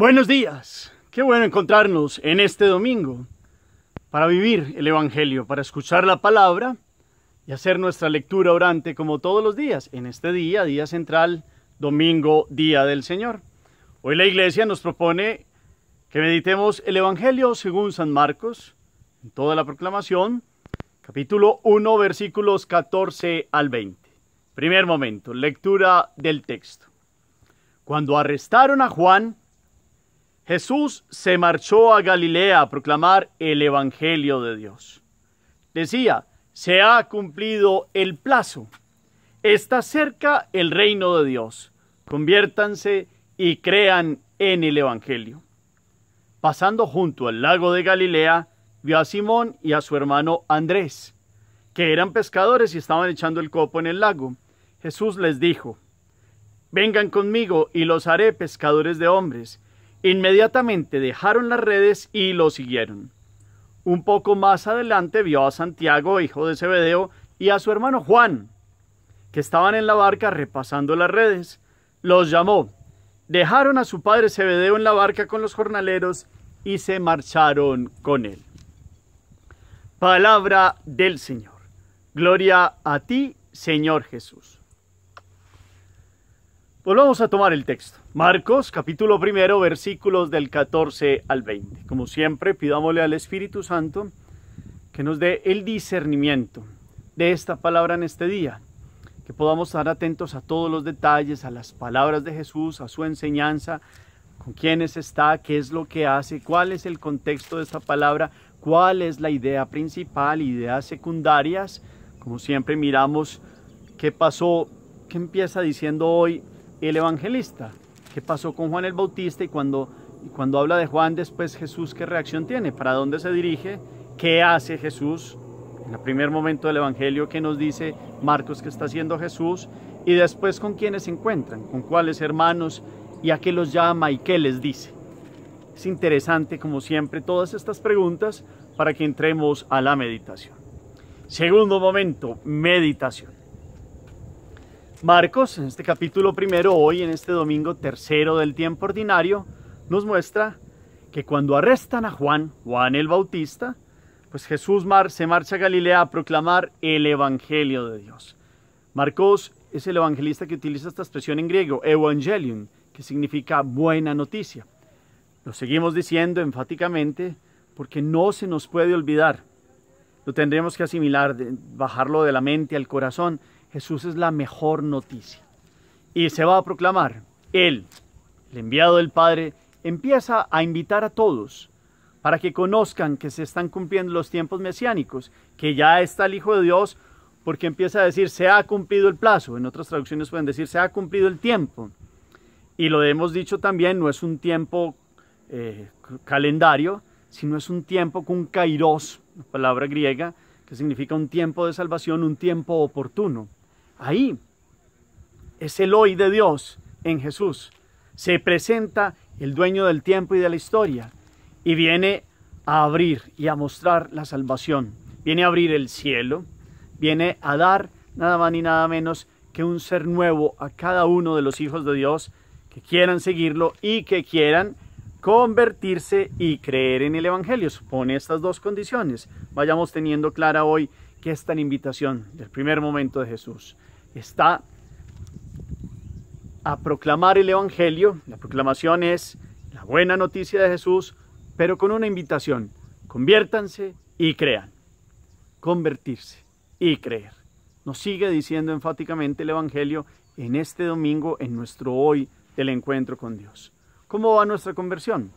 Buenos días, qué bueno encontrarnos en este domingo para vivir el Evangelio, para escuchar la palabra y hacer nuestra lectura orante como todos los días, en este día, día central, domingo, día del Señor. Hoy la iglesia nos propone que meditemos el Evangelio según San Marcos, en toda la proclamación, capítulo 1, versículos 14 al 20. Primer momento, lectura del texto. Cuando arrestaron a Juan, Jesús se marchó a Galilea a proclamar el Evangelio de Dios. Decía, se ha cumplido el plazo. Está cerca el reino de Dios. Conviértanse y crean en el Evangelio. Pasando junto al lago de Galilea, vio a Simón y a su hermano Andrés, que eran pescadores y estaban echando el copo en el lago. Jesús les dijo, Vengan conmigo y los haré pescadores de hombres. Inmediatamente dejaron las redes y lo siguieron. Un poco más adelante vio a Santiago, hijo de Zebedeo, y a su hermano Juan, que estaban en la barca repasando las redes. Los llamó. Dejaron a su padre Zebedeo en la barca con los jornaleros y se marcharon con él. Palabra del Señor. Gloria a ti, Señor Jesús. Volvamos pues a tomar el texto. Marcos capítulo primero versículos del 14 al 20. Como siempre, pidámosle al Espíritu Santo que nos dé el discernimiento de esta palabra en este día, que podamos estar atentos a todos los detalles, a las palabras de Jesús, a su enseñanza, con quiénes está, qué es lo que hace, cuál es el contexto de esta palabra, cuál es la idea principal, ideas secundarias. Como siempre miramos qué pasó, qué empieza diciendo hoy el evangelista. ¿Qué pasó con Juan el Bautista? Y cuando, cuando habla de Juan después Jesús, ¿qué reacción tiene? ¿Para dónde se dirige? ¿Qué hace Jesús? En el primer momento del Evangelio que nos dice Marcos que está haciendo Jesús. Y después con quiénes se encuentran, con cuáles hermanos y a qué los llama y qué les dice. Es interesante, como siempre, todas estas preguntas para que entremos a la meditación. Segundo momento, meditación. Marcos, en este capítulo primero, hoy en este domingo tercero del tiempo ordinario, nos muestra que cuando arrestan a Juan, Juan el Bautista, pues Jesús se marcha a Galilea a proclamar el Evangelio de Dios. Marcos es el evangelista que utiliza esta expresión en griego, evangelium, que significa buena noticia. Lo seguimos diciendo enfáticamente porque no se nos puede olvidar. Lo tendremos que asimilar, bajarlo de la mente al corazón Jesús es la mejor noticia. Y se va a proclamar, Él, el enviado del Padre, empieza a invitar a todos para que conozcan que se están cumpliendo los tiempos mesiánicos, que ya está el Hijo de Dios, porque empieza a decir, se ha cumplido el plazo. En otras traducciones pueden decir, se ha cumplido el tiempo. Y lo hemos dicho también, no es un tiempo eh, calendario, sino es un tiempo con kairos, palabra griega, que significa un tiempo de salvación, un tiempo oportuno. Ahí es el hoy de Dios en Jesús. Se presenta el dueño del tiempo y de la historia y viene a abrir y a mostrar la salvación. Viene a abrir el cielo, viene a dar nada más ni nada menos que un ser nuevo a cada uno de los hijos de Dios que quieran seguirlo y que quieran convertirse y creer en el Evangelio. Supone estas dos condiciones. Vayamos teniendo clara hoy que esta la invitación del primer momento de Jesús está a proclamar el Evangelio. La proclamación es la buena noticia de Jesús, pero con una invitación. Conviértanse y crean. Convertirse y creer. Nos sigue diciendo enfáticamente el Evangelio en este domingo, en nuestro hoy del encuentro con Dios. ¿Cómo va nuestra conversión?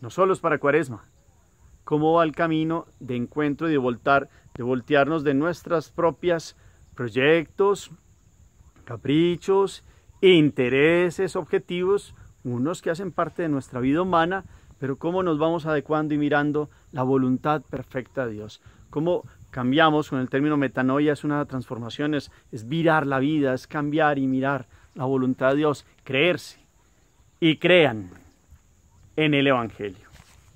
No solo es para cuaresma. ¿Cómo va el camino de encuentro y de, voltar, de voltearnos de nuestras propias proyectos, caprichos, intereses, objetivos, unos que hacen parte de nuestra vida humana, pero cómo nos vamos adecuando y mirando la voluntad perfecta de Dios. Cómo cambiamos, con el término metanoia es una transformación, es, es virar la vida, es cambiar y mirar la voluntad de Dios, creerse. Y crean en el Evangelio,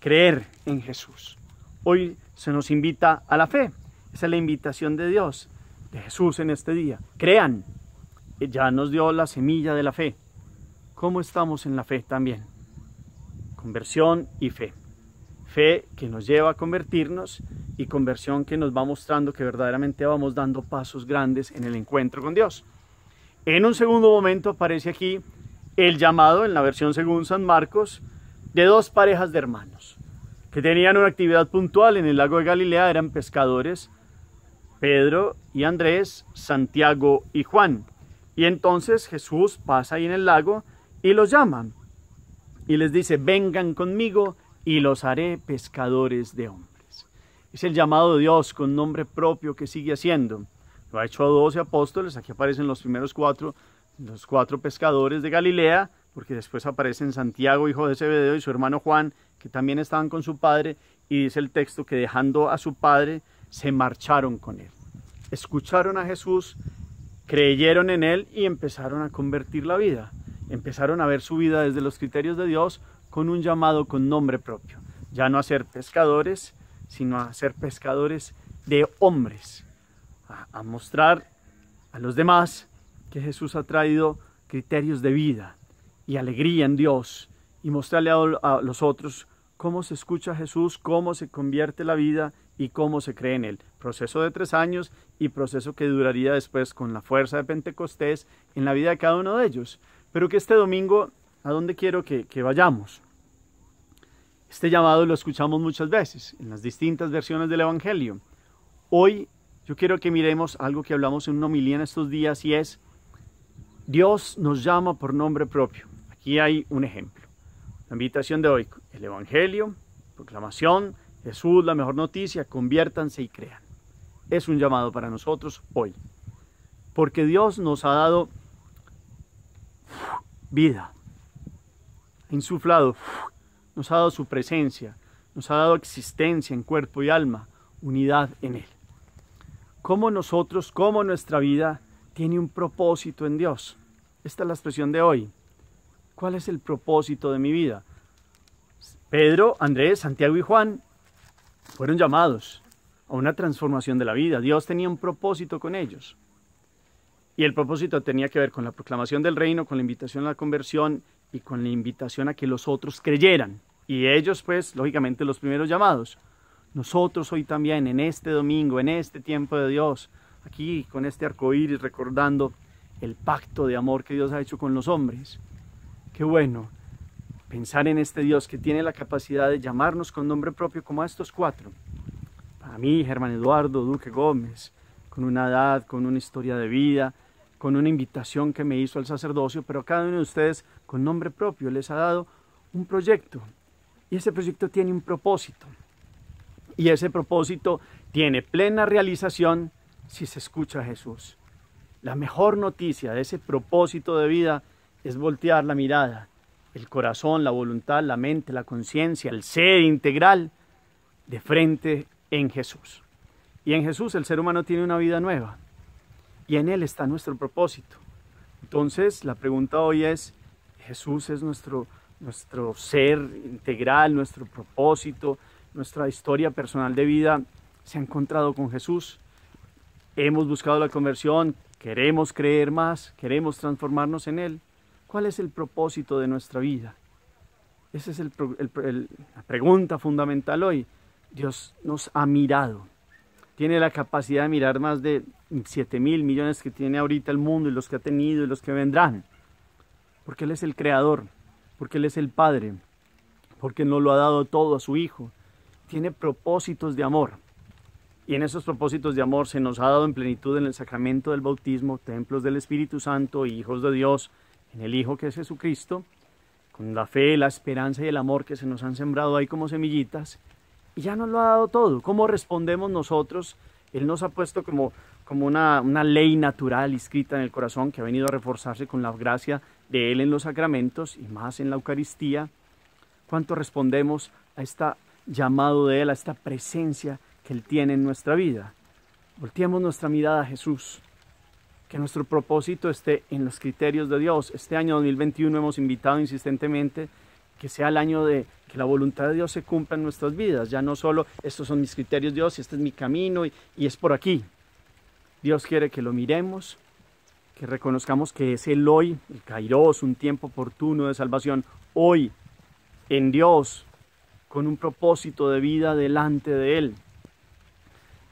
creer en Jesús. Hoy se nos invita a la fe, esa es la invitación de Dios de Jesús en este día. Crean, eh, ya nos dio la semilla de la fe. ¿Cómo estamos en la fe también? Conversión y fe. Fe que nos lleva a convertirnos y conversión que nos va mostrando que verdaderamente vamos dando pasos grandes en el encuentro con Dios. En un segundo momento aparece aquí el llamado, en la versión según San Marcos, de dos parejas de hermanos que tenían una actividad puntual en el lago de Galilea, eran pescadores Pedro y Andrés, Santiago y Juan. Y entonces Jesús pasa ahí en el lago y los llama y les dice, vengan conmigo y los haré pescadores de hombres. Es el llamado de Dios con nombre propio que sigue haciendo. Lo ha hecho a doce apóstoles, aquí aparecen los primeros cuatro, los cuatro pescadores de Galilea, porque después aparecen Santiago, hijo de Zebedeo, y su hermano Juan, que también estaban con su padre, y dice el texto que dejando a su padre, se marcharon con él. Escucharon a Jesús, creyeron en él y empezaron a convertir la vida. Empezaron a ver su vida desde los criterios de Dios con un llamado con nombre propio. Ya no a ser pescadores, sino a ser pescadores de hombres. A, mostrar a los demás que Jesús ha traído criterios de vida y alegría en Dios y mostrarle a los otros cómo se escucha a Jesús, cómo se convierte la vida y cómo se cree en él. Proceso de tres años y proceso que duraría después con la fuerza de Pentecostés en la vida de cada uno de ellos. Pero que este domingo, ¿a dónde quiero que, vayamos? Este llamado lo escuchamos muchas veces en las distintas versiones del Evangelio. Hoy yo quiero que miremos algo que hablamos en una homilía en estos días y es, Dios nos llama por nombre propio. Aquí hay un ejemplo. La invitación de hoy, el Evangelio, proclamación, Jesús, la mejor noticia, conviértanse y crean. Es un llamado para nosotros hoy, porque Dios nos ha dado vida, ha insuflado, nos ha dado su presencia, nos ha dado existencia en cuerpo y alma, unidad en Él. Cómo nosotros, cómo nuestra vida tiene un propósito en Dios. Esta es la expresión de hoy. ¿Cuál es el propósito de mi vida? Pedro, Andrés, Santiago y Juan fueron llamados a una transformación de la vida. Dios tenía un propósito con ellos. Y el propósito tenía que ver con la proclamación del reino, con la invitación a la conversión y con la invitación a que los otros creyeran. Y ellos, pues, lógicamente, los primeros llamados. Nosotros hoy también, en este domingo, en este tiempo de Dios, aquí con este arco iris, recordando el pacto de amor que Dios ha hecho con los hombres. Qué bueno pensar en este Dios que tiene la capacidad de llamarnos con nombre propio como a estos cuatro. Para mí, Germán Eduardo Duque Gómez, con una edad, con una historia de vida, con una invitación que me hizo al sacerdocio, pero cada uno de ustedes con nombre propio les ha dado un proyecto. Y ese proyecto tiene un propósito. Y ese propósito tiene plena realización si se escucha a Jesús. La mejor noticia de ese propósito de vida es voltear la mirada, el corazón, la voluntad, la mente, la conciencia, el ser integral de frente en Jesús. Y en Jesús el ser humano tiene una vida nueva. Y en Él está nuestro propósito. Entonces la pregunta hoy es, Jesús es nuestro, nuestro ser integral, nuestro propósito, nuestra historia personal de vida. ¿Se ha encontrado con Jesús? ¿Hemos buscado la conversión? ¿Queremos creer más? ¿Queremos transformarnos en Él? ¿Cuál es el propósito de nuestra vida? Esa es el, la pregunta fundamental hoy. Dios nos ha mirado. Tiene la capacidad de mirar más de 7 mil millones que tiene ahorita el mundo y los que ha tenido y los que vendrán. Porque Él es el creador, porque Él es el Padre, porque nos lo ha dado todo a su Hijo. Tiene propósitos de amor. Y en esos propósitos de amor se nos ha dado en plenitud en el sacramento del bautismo, templos del Espíritu Santo, hijos de Dios, en el Hijo que es Jesucristo, con la fe, la esperanza y el amor que se nos han sembrado ahí como semillitas, y ya nos lo ha dado todo. ¿Cómo respondemos nosotros? Él nos ha puesto como, como una, una ley natural inscrita en el corazón que ha venido a reforzarse con la gracia de Él en los sacramentos y más en la Eucaristía. ¿Cuánto respondemos a este llamado de Él, a esta presencia que Él tiene en nuestra vida? Volteemos nuestra mirada a Jesús que nuestro propósito esté en los criterios de Dios. Este año 2021 hemos invitado insistentemente que sea el año de que la voluntad de Dios se cumpla en nuestras vidas. Ya no solo estos son mis criterios, Dios, y este es mi camino y, y es por aquí. Dios quiere que lo miremos, que reconozcamos que es el hoy, el kairos, un tiempo oportuno de salvación, hoy, en Dios, con un propósito de vida delante de Él.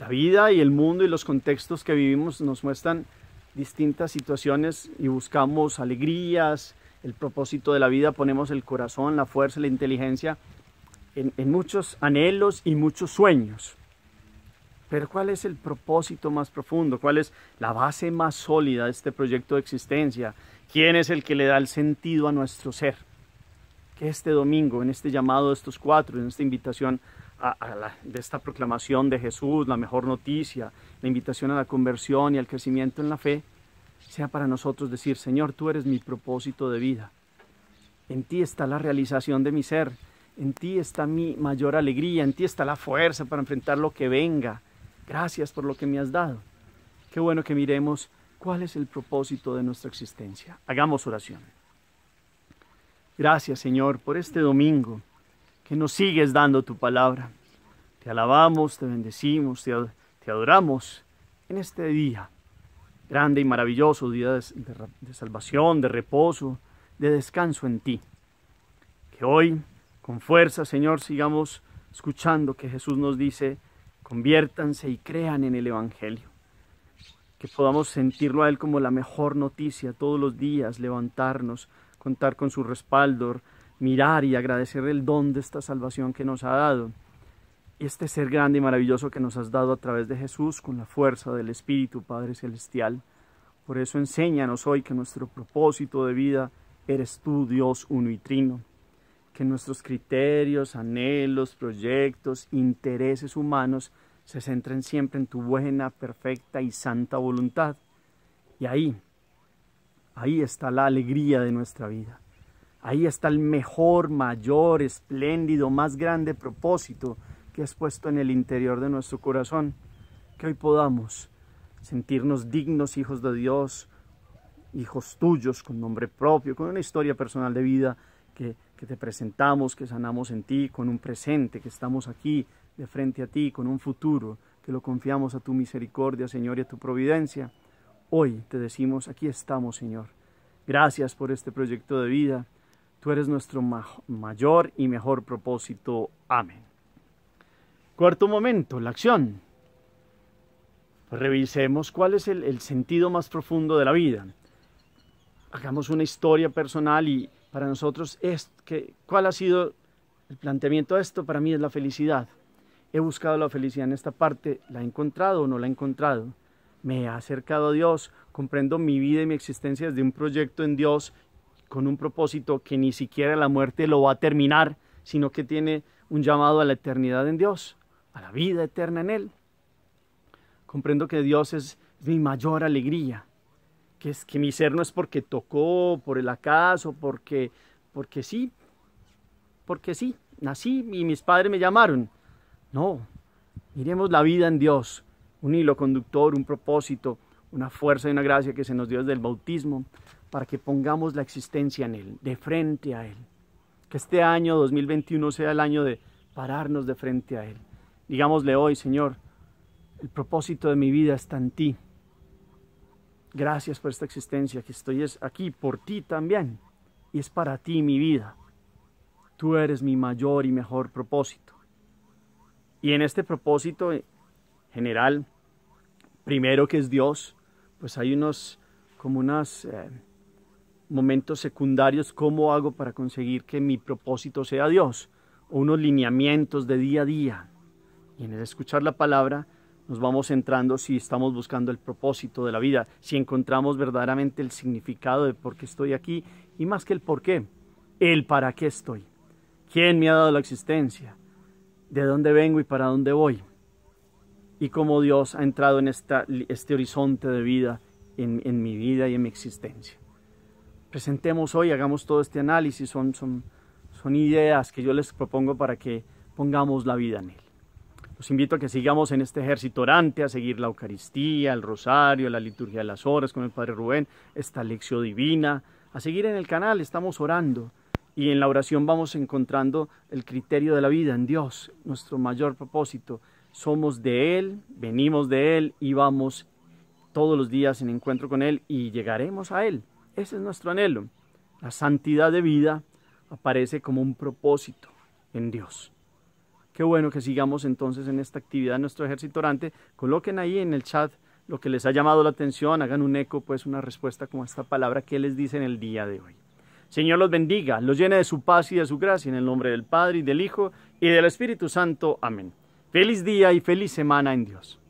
La vida y el mundo y los contextos que vivimos nos muestran distintas situaciones y buscamos alegrías, el propósito de la vida, ponemos el corazón, la fuerza, la inteligencia en, muchos anhelos y muchos sueños. Pero ¿cuál es el propósito más profundo? ¿Cuál es la base más sólida de este proyecto de existencia? ¿Quién es el que le da el sentido a nuestro ser? Que este domingo, en este llamado de estos cuatro, en esta invitación de esta proclamación de Jesús, la mejor noticia, la invitación a la conversión y al crecimiento en la fe, sea para nosotros decir, Señor, tú eres mi propósito de vida. En ti está la realización de mi ser, en ti está mi mayor alegría, en ti está la fuerza para enfrentar lo que venga. Gracias por lo que me has dado. Qué bueno que miremos cuál es el propósito de nuestra existencia. Hagamos oración. Gracias Señor por este domingo que nos sigues dando tu palabra. Te alabamos, te bendecimos, te adoramos en este día, grande y maravilloso día de, salvación, de reposo, de descanso en ti. Que hoy, con fuerza, Señor, sigamos escuchando que Jesús nos dice, conviértanse y crean en el Evangelio. Que podamos sentirlo a Él como la mejor noticia todos los días, levantarnos, contar con su respaldo, mirar y agradecer el don de esta salvación que nos ha dado. Este ser grande y maravilloso que nos has dado a través de Jesús con la fuerza del Espíritu Padre Celestial. Por eso enséñanos hoy que nuestro propósito de vida eres tú, Dios uno y trino. Que nuestros criterios, anhelos, proyectos, intereses humanos se centren siempre en tu buena, perfecta y santa voluntad. Y ahí, ahí está la alegría de nuestra vida. Ahí está el mejor, mayor, espléndido, más grande propósito que has puesto en el interior de nuestro corazón. Que hoy podamos sentirnos dignos hijos de Dios, hijos tuyos, con nombre propio, con una historia personal de vida que, te presentamos, que sanamos en ti, con un presente, que estamos aquí de frente a ti, con un futuro, que lo confiamos a tu misericordia, Señor, y a tu providencia. Hoy te decimos, aquí estamos, Señor. Gracias por este proyecto de vida. Tú eres nuestro mayor y mejor propósito. Amén. Cuarto momento, la acción. revisemos cuál es el, sentido más profundo de la vida. Hagamos una historia personal y para nosotros es que, cuál ha sido el planteamiento de esto. Para mí es la felicidad. He buscado la felicidad en esta parte. ¿La he encontrado o no la he encontrado? me he acercado a Dios, comprendo mi vida y mi existencia desde un proyecto en Dios con un propósito que ni siquiera la muerte lo va a terminar, sino que tiene un llamado a la eternidad en Dios, a la vida eterna en Él. Comprendo que Dios es, mi mayor alegría, que es que mi ser no es porque tocó, por el acaso, porque, porque sí, porque sí, nací y mis padres me llamaron. No, miremos la vida en Dios, un hilo conductor, un propósito, una fuerza y una gracia que se nos dio desde el bautismo, para que pongamos la existencia en Él, de frente a Él. Que este año 2021 sea el año de pararnos de frente a Él. Digámosle hoy, Señor, el propósito de mi vida está en ti. Gracias por esta existencia, que estoy aquí por ti también. Y es para ti mi vida. Tú eres mi mayor y mejor propósito. Y en este propósito eh, general, primero que es Dios, pues hay unos como unas... Eh, momentos secundarios, cómo hago para conseguir que mi propósito sea Dios, o unos lineamientos de día a día. Y en el escuchar la palabra nos vamos entrando si estamos buscando el propósito de la vida, si encontramos verdaderamente el significado de por qué estoy aquí y más que el por qué, el para qué estoy, quién me ha dado la existencia, de dónde vengo y para dónde voy, y cómo Dios ha entrado en este horizonte de vida en mi vida y en mi existencia presentemos hoy, hagamos todo este análisis, son, son, son ideas que yo les propongo para que pongamos la vida en él. Los invito a que sigamos en este ejército orante, a seguir la Eucaristía, el Rosario, la Liturgia de las Horas con el Padre Rubén, esta lección divina, a seguir en el canal, estamos orando y en la oración vamos encontrando el criterio de la vida en Dios, nuestro mayor propósito. Somos de Él, venimos de Él y vamos todos los días en encuentro con Él y llegaremos a Él. Ese es nuestro anhelo. La santidad de vida aparece como un propósito en Dios. Qué bueno que sigamos entonces en esta actividad nuestro ejército orante. Coloquen ahí en el chat lo que les ha llamado la atención, hagan un eco, pues una respuesta como esta palabra que les dice en el día de hoy. Señor los bendiga, los llene de su paz y de su gracia en el nombre del Padre y del Hijo y del Espíritu Santo. Amén. Feliz día y feliz semana en Dios.